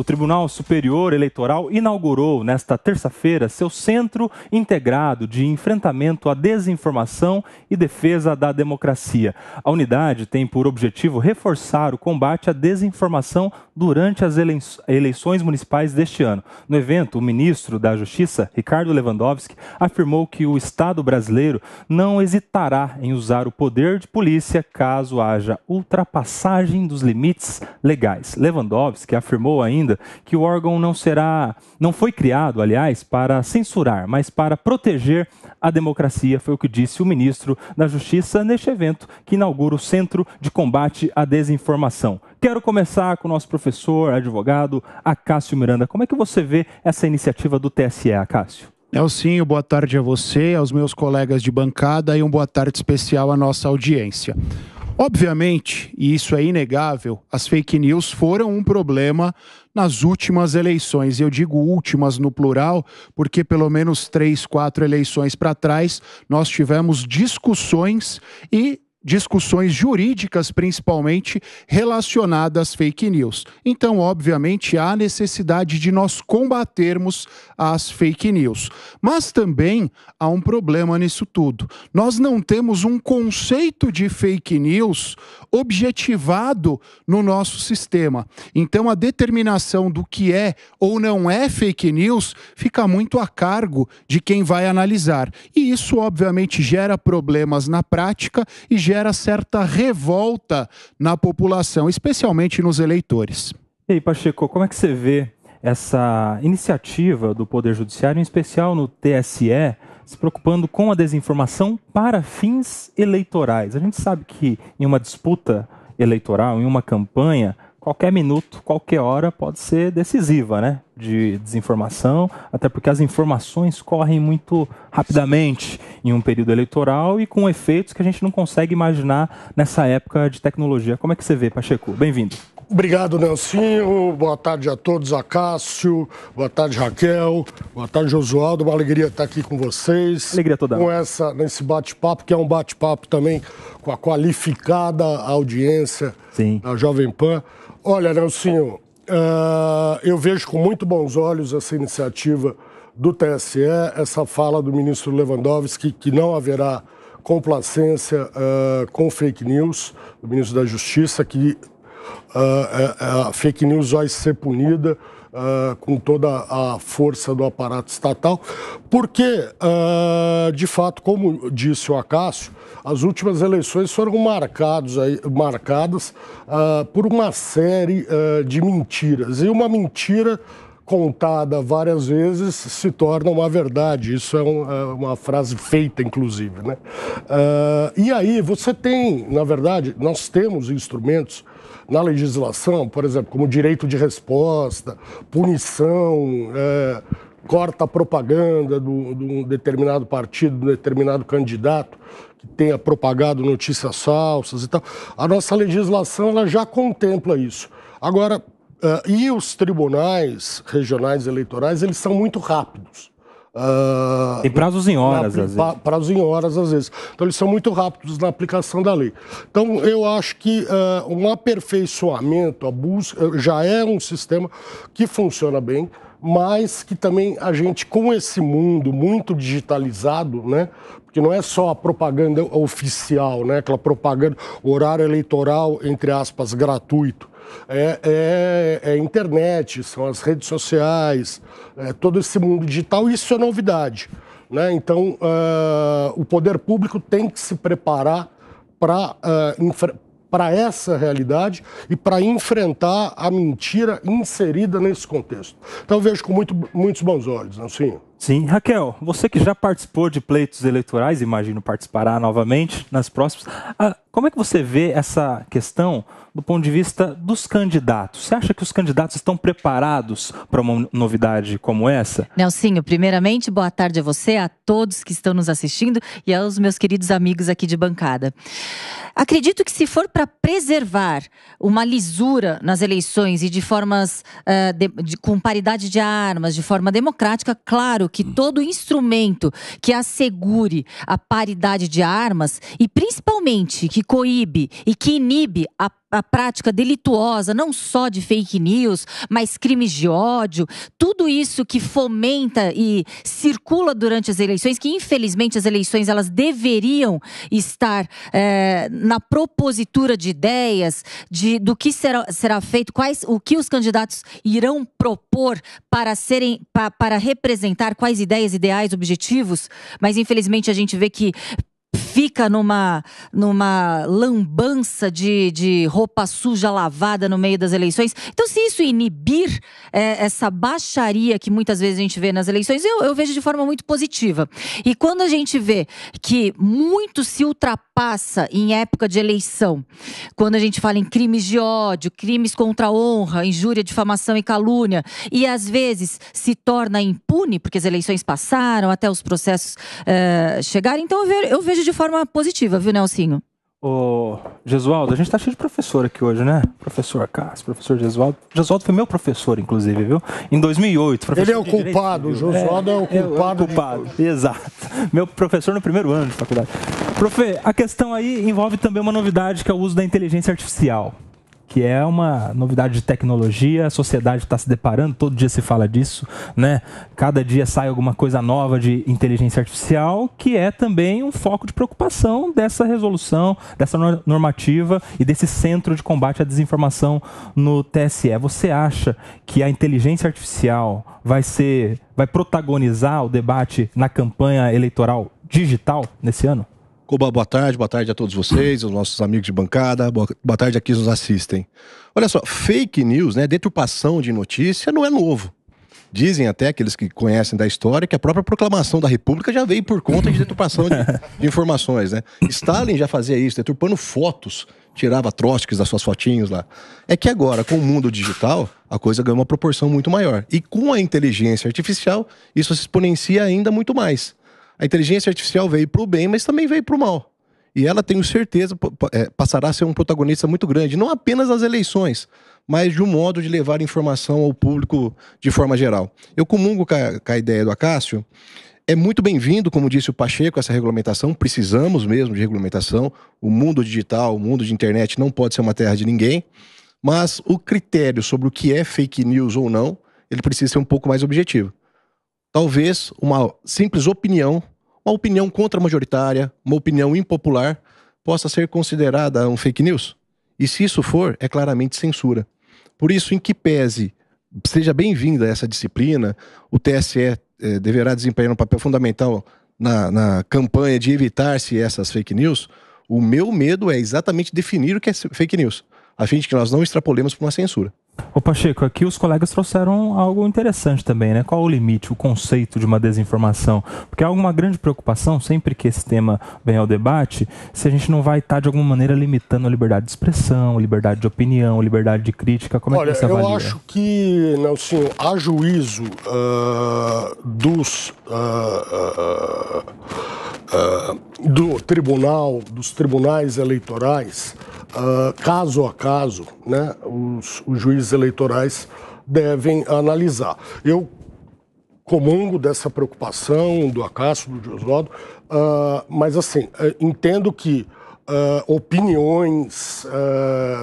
o Tribunal Superior Eleitoral inaugurou nesta terça-feira seu Centro Integrado de Enfrentamento à Desinformação e Defesa da Democracia. A unidade tem por objetivo reforçar o combate à desinformação durante as eleições municipais deste ano. No evento, o ministro da Justiça, Ricardo Lewandowski, afirmou que o Estado brasileiro não hesitará em usar o poder de polícia caso haja ultrapassagem dos limites legais. Lewandowski afirmou ainda ainda que o órgão não será, não foi criado, aliás, para censurar, mas para proteger a democracia, foi o que disse o ministro da Justiça neste evento que inaugura o Centro de Combate à Desinformação. Quero começar com o nosso professor, advogado Acácio Miranda. Como é que você vê essa iniciativa do TSE, Acácio? Elcinho, é boa tarde a você, aos meus colegas de bancada e um boa tarde especial à nossa audiência. Obviamente, e isso é inegável, as fake news foram um problema nas últimas eleições. Eu digo últimas no plural, porque pelo menos três, quatro eleições para trás nós tivemos discussões e discussões jurídicas, principalmente relacionadas às fake news. Então, obviamente, há necessidade de nós combatermos as fake news. Mas também há um problema nisso tudo. Nós não temos um conceito de fake news objetivado no nosso sistema. Então, a determinação do que é ou não é fake news fica muito a cargo de quem vai analisar. E isso, obviamente, gera problemas na prática e gera gera certa revolta na população, especialmente nos eleitores. E aí, Pacheco, como é que você vê essa iniciativa do Poder Judiciário, em especial no TSE, se preocupando com a desinformação para fins eleitorais? A gente sabe que em uma disputa eleitoral, em uma campanha, qualquer minuto, qualquer hora pode ser decisiva, né? De desinformação, até porque as informações correm muito rapidamente em um período eleitoral e com efeitos que a gente não consegue imaginar nessa época de tecnologia. Como é que você vê, Pacheco? Bem-vindo. Obrigado, Nelsinho. Boa tarde a todos, a Cássio. Boa tarde, Raquel. Boa tarde, Josualdo. Uma alegria estar aqui com vocês. Alegria toda. Com essa, nesse bate-papo, que é um bate-papo também com a qualificada audiência Sim. da Jovem Pan. Olha, Nelsinho, uh, eu vejo com muito bons olhos essa iniciativa do TSE, essa fala do ministro Lewandowski, que não haverá complacência uh, com fake news, do ministro da Justiça, que ah, é, é a fake news vai ser punida Uh, com toda a força do aparato estatal, porque, uh, de fato, como disse o Acácio, as últimas eleições foram marcados, aí, marcadas uh, por uma série de mentiras. E uma mentira contada várias vezes se torna uma verdade. Isso é, um, é uma frase feita, inclusive. Né? Uh, e aí você tem, na verdade, nós temos instrumentos na legislação, por exemplo, como direito de resposta, punição, é, corta a propaganda de um determinado partido, de um determinado candidato que tenha propagado notícias falsas e tal. A nossa legislação ela já contempla isso. Agora, é, e os tribunais regionais eleitorais, eles são muito rápidos. Uh, Tem prazos em horas, na, às pra, vezes. Prazos em horas, às vezes. Então, eles são muito rápidos na aplicação da lei. Então, eu acho que uh, um aperfeiçoamento, a busca, eh, já é um sistema que funciona bem, mas que também a gente, com esse mundo muito digitalizado, né? Porque não é só a propaganda oficial, né? Aquela propaganda, horário eleitoral, entre aspas, gratuito é, é, é, internet, são as redes sociais, é todo esse mundo digital, isso é novidade. Né? Então, uh, o poder público tem que se preparar para uh, ah, para essa realidade e para enfrentar a mentira inserida nesse contexto. Então, vejo com muito, muitos bons olhos, sim? Sim, Raquel, você que já participou de pleitos eleitorais, imagino participará novamente nas próximas. Ah, como é que você vê essa questão do ponto de vista dos candidatos? Você acha que os candidatos estão preparados para uma novidade como essa? Nelsinho, primeiramente, boa tarde a você, a todos que estão nos assistindo e aos meus queridos amigos aqui de bancada. Acredito que se for para preservar uma lisura nas eleições e de formas uh, de, de, com paridade de armas, de forma democrática, claro claro que todo instrumento que assegure a paridade de armas e principalmente que coíbe e que inibe a a prática delituosa, não só de fake news, mas crimes de ódio, tudo isso que fomenta e circula durante as eleições, que infelizmente as eleições elas deveriam estar é, na propositura de ideias, de, do que será, será feito, quais, o que os candidatos irão propor para serem, pa, para representar quais ideias, ideais, objetivos, mas infelizmente a gente vê que fica numa, numa lambança de, de roupa suja lavada no meio das eleições. Então, se isso inibir é, essa baixaria que muitas vezes a gente vê nas eleições, eu, eu vejo de forma muito positiva. E quando a gente vê que muito se ultrapassa em época de eleição, quando a gente fala em crimes de ódio, crimes contra a honra, injúria, difamação e calúnia, e às vezes se torna impune, porque as eleições passaram até os processos é, chegarem, então eu vejo, eu vejo de forma forma positiva, viu, Nelsinho? Ô, Jesualdo, a gente tá cheio de professor aqui hoje, né? Professor Cássio, professor Jesualdo. Jesualdo foi meu professor, inclusive, viu? Em 2008. Ele é o culpado, é o Jesualdo é, é, o culpado. É o culpado, exato. Meu professor no primeiro ano de faculdade. Profe, a questão aí envolve também uma novidade que é o uso da inteligência artificial que é uma novidade de tecnologia, a sociedade está se deparando, todo dia se fala disso, né? Cada dia sai alguma coisa nova de inteligência artificial, que é também um foco de preocupação dessa resolução, dessa normativa e desse centro de combate à desinformação no TSE. Você acha que a inteligência artificial vai ser vai protagonizar o debate na campanha eleitoral digital nesse ano? Coba, boa tarde, boa tarde a todos vocês, os nossos amigos de bancada, boa, boa tarde a quem nos assistem. Olha só, fake news, né, deturpação de notícia não é novo. Dizem até aqueles que conhecem da história que a própria proclamação da República já veio por conta de deturpação de, de informações, né? Stalin já fazia isso, deturpando fotos, tirava trotskis das suas fotinhas lá. É que agora, com o mundo digital, a coisa ganha uma proporção muito maior. E com a inteligência artificial, isso se exponencia ainda muito mais. A inteligência artificial veio para o bem, mas também veio para o mal. E ela, tenho certeza, é, passará a ser um protagonista muito grande, não apenas nas eleições, mas de um modo de levar informação ao público de forma geral. Eu comungo com a, com a ideia do Acácio. É muito bem-vindo, como disse o Pacheco, essa regulamentação. Precisamos mesmo de regulamentação. O mundo digital, o mundo de internet não pode ser uma terra de ninguém. Mas o critério sobre o que é fake news ou não, ele precisa ser um pouco mais objetivo. Talvez uma simples opinião, uma opinião contra-majoritária, uma opinião impopular, possa ser considerada um fake news? E se isso for, é claramente censura. Por isso, em que pese seja bem-vinda essa disciplina, o TSE eh, deverá desempenhar um papel fundamental na, na campanha de evitar-se essas fake news. O meu medo é exatamente definir o que é fake news, a fim de que nós não extrapolemos para uma censura. Ô Pacheco, aqui os colegas trouxeram algo interessante também, né? Qual o limite, o conceito de uma desinformação? Porque há alguma grande preocupação, sempre que esse tema vem ao debate, se a gente não vai estar tá, de alguma maneira limitando a liberdade de expressão, liberdade de opinião, liberdade de crítica. Como Olha, é que você avalia? Eu acho que, Nelson, há juízo uh, dos. Uh, uh, do tribunal, dos tribunais eleitorais ah, caso a caso, né, os, os juízes eleitorais devem analisar. Eu comungo dessa preocupação do Acácio, do Oswaldo, uh, mas assim, eh, entendo que uh, opiniões,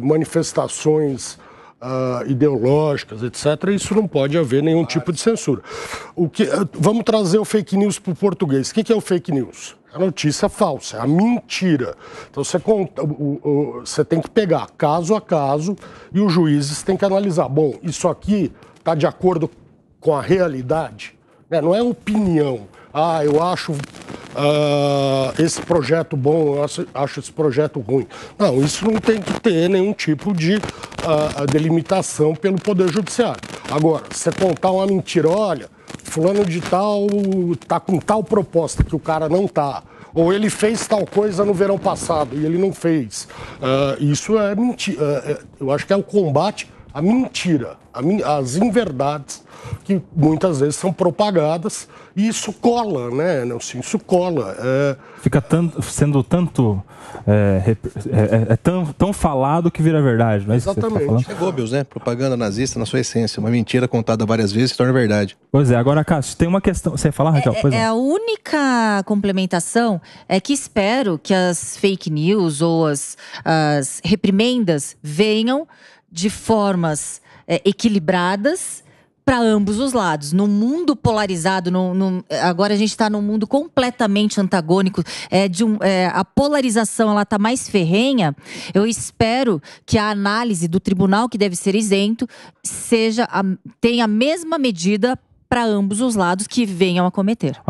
manifestações ideológicas, etc., isso não pode haver nenhum tipo de censura. O que, eh, vamos trazer o fake news para o português. O que, que é o fake news? a é notícia falsa, é a mentira. Então você, conta, o, o, você tem que pegar caso a caso e os juízes têm que analisar. Bom, isso aqui está de acordo com a realidade? É, não é opinião. Ah, eu acho uh, esse projeto bom, eu acho, acho, esse projeto ruim. Não, isso não tem que ter nenhum tipo de uh, delimitação pelo Poder Judiciário. Agora, você contar uma mentira, olha fulano de tal tá com tal proposta que o cara não tá. Ou ele fez tal coisa no verão passado e ele não fez. Uh, isso é mentira. Uh, é, é, eu acho que é o combate à mentira as inverdades que muitas vezes são propagadas e isso cola, né, Nelson? Isso cola. É... Fica tanto, sendo tanto. É, é, é, é, tão, tão falado que vira verdade, não é Exatamente. Isso que tá é Goebbels, né? Propaganda nazista na sua essência. Uma mentira contada várias vezes se torna verdade. Pois é, agora, Cássio, tem uma questão. Você ia falar, Raquel? É, é, é, a única complementação é que espero que as fake news ou as, as reprimendas venham de formas é, equilibradas para ambos os lados. Num mundo polarizado, agora a gente está num mundo completamente antagônico. É, de um, é, a polarização ela está mais ferrenha. Eu espero que a análise do tribunal que deve ser isento seja a, tenha a mesma medida para ambos os lados que venham a cometer.